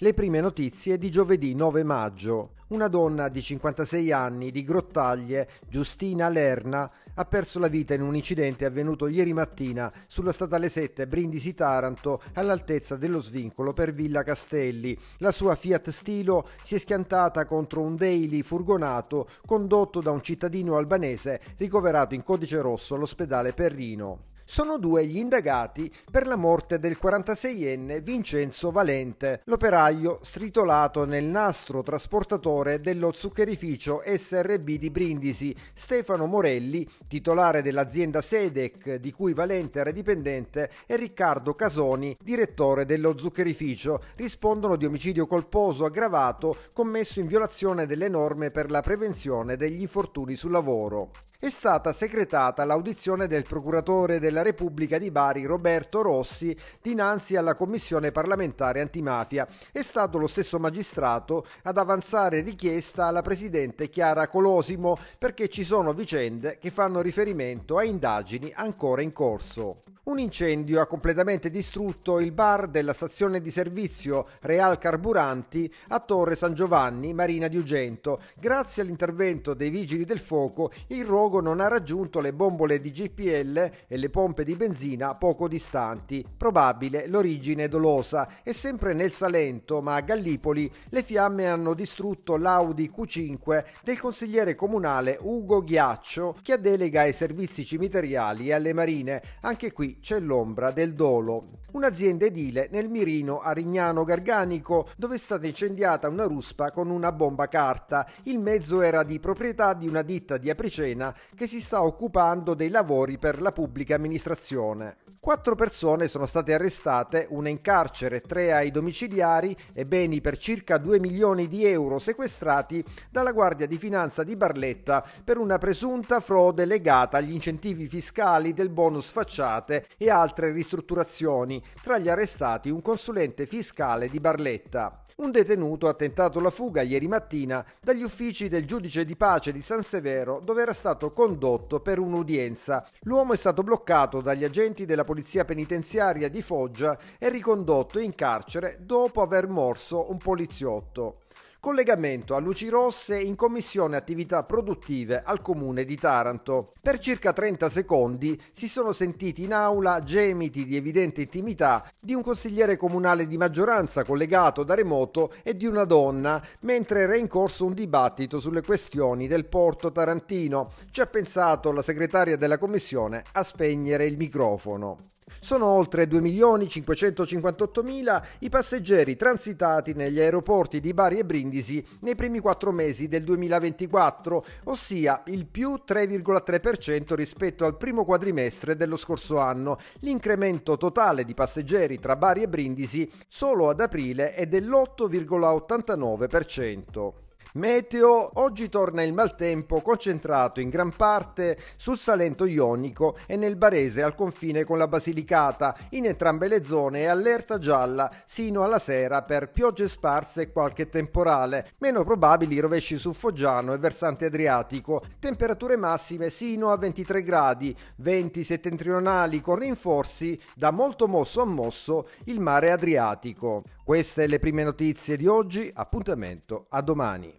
Le prime notizie di giovedì 9 maggio. Una donna di 56 anni di Grottaglie, Giustina Lerna, ha perso la vita in un incidente avvenuto ieri mattina sulla statale 7 Brindisi Taranto all'altezza dello svincolo per Villa Castelli. La sua Fiat Stilo si è schiantata contro un daily furgonato condotto da un cittadino albanese ricoverato in codice rosso all'ospedale Perrino sono due gli indagati per la morte del 46enne Vincenzo Valente, l'operaio stritolato nel nastro trasportatore dello zuccherificio SRB di Brindisi, Stefano Morelli, titolare dell'azienda Sedec di cui Valente era dipendente, e Riccardo Casoni, direttore dello zuccherificio, rispondono di omicidio colposo aggravato commesso in violazione delle norme per la prevenzione degli infortuni sul lavoro è stata secretata l'audizione del procuratore della Repubblica di Bari Roberto Rossi dinanzi alla Commissione parlamentare antimafia. È stato lo stesso magistrato ad avanzare richiesta alla presidente Chiara Colosimo perché ci sono vicende che fanno riferimento a indagini ancora in corso. Un incendio ha completamente distrutto il bar della stazione di servizio Real Carburanti a Torre San Giovanni, Marina di Ugento. Grazie all'intervento dei vigili del fuoco, il rogo non ha raggiunto le bombole di GPL e le pompe di benzina poco distanti. Probabile l'origine dolosa. E sempre nel Salento, ma a Gallipoli, le fiamme hanno distrutto l'Audi Q5 del consigliere comunale Ugo Ghiaccio, che ha delega ai servizi cimiteriali e alle marine. Anche qui c'è l'ombra del dolo un'azienda edile nel mirino Arignano Garganico dove è stata incendiata una ruspa con una bomba carta. Il mezzo era di proprietà di una ditta di Apricena che si sta occupando dei lavori per la pubblica amministrazione. Quattro persone sono state arrestate, una in carcere, tre ai domiciliari e beni per circa 2 milioni di euro sequestrati dalla Guardia di Finanza di Barletta per una presunta frode legata agli incentivi fiscali del bonus facciate e altre ristrutturazioni tra gli arrestati un consulente fiscale di Barletta. Un detenuto ha tentato la fuga ieri mattina dagli uffici del giudice di pace di San Severo dove era stato condotto per un'udienza. L'uomo è stato bloccato dagli agenti della polizia penitenziaria di Foggia e ricondotto in carcere dopo aver morso un poliziotto. Collegamento a luci rosse in commissione attività produttive al comune di Taranto. Per circa 30 secondi si sono sentiti in aula gemiti di evidente intimità di un consigliere comunale di maggioranza collegato da remoto e di una donna, mentre era in corso un dibattito sulle questioni del porto tarantino. Ci ha pensato la segretaria della commissione a spegnere il microfono. Sono oltre 2.558.000 i passeggeri transitati negli aeroporti di Bari e Brindisi nei primi quattro mesi del 2024, ossia il più 3,3% rispetto al primo quadrimestre dello scorso anno. L'incremento totale di passeggeri tra Bari e Brindisi solo ad aprile è dell'8,89%. Meteo, oggi torna il maltempo concentrato in gran parte sul Salento Ionico e nel Barese al confine con la Basilicata. In entrambe le zone è allerta gialla sino alla sera per piogge sparse e qualche temporale, meno probabili rovesci su Foggiano e versante adriatico. Temperature massime sino a 23 gradi, venti settentrionali con rinforzi da molto mosso a mosso il mare Adriatico. Queste le prime notizie di oggi, appuntamento a domani.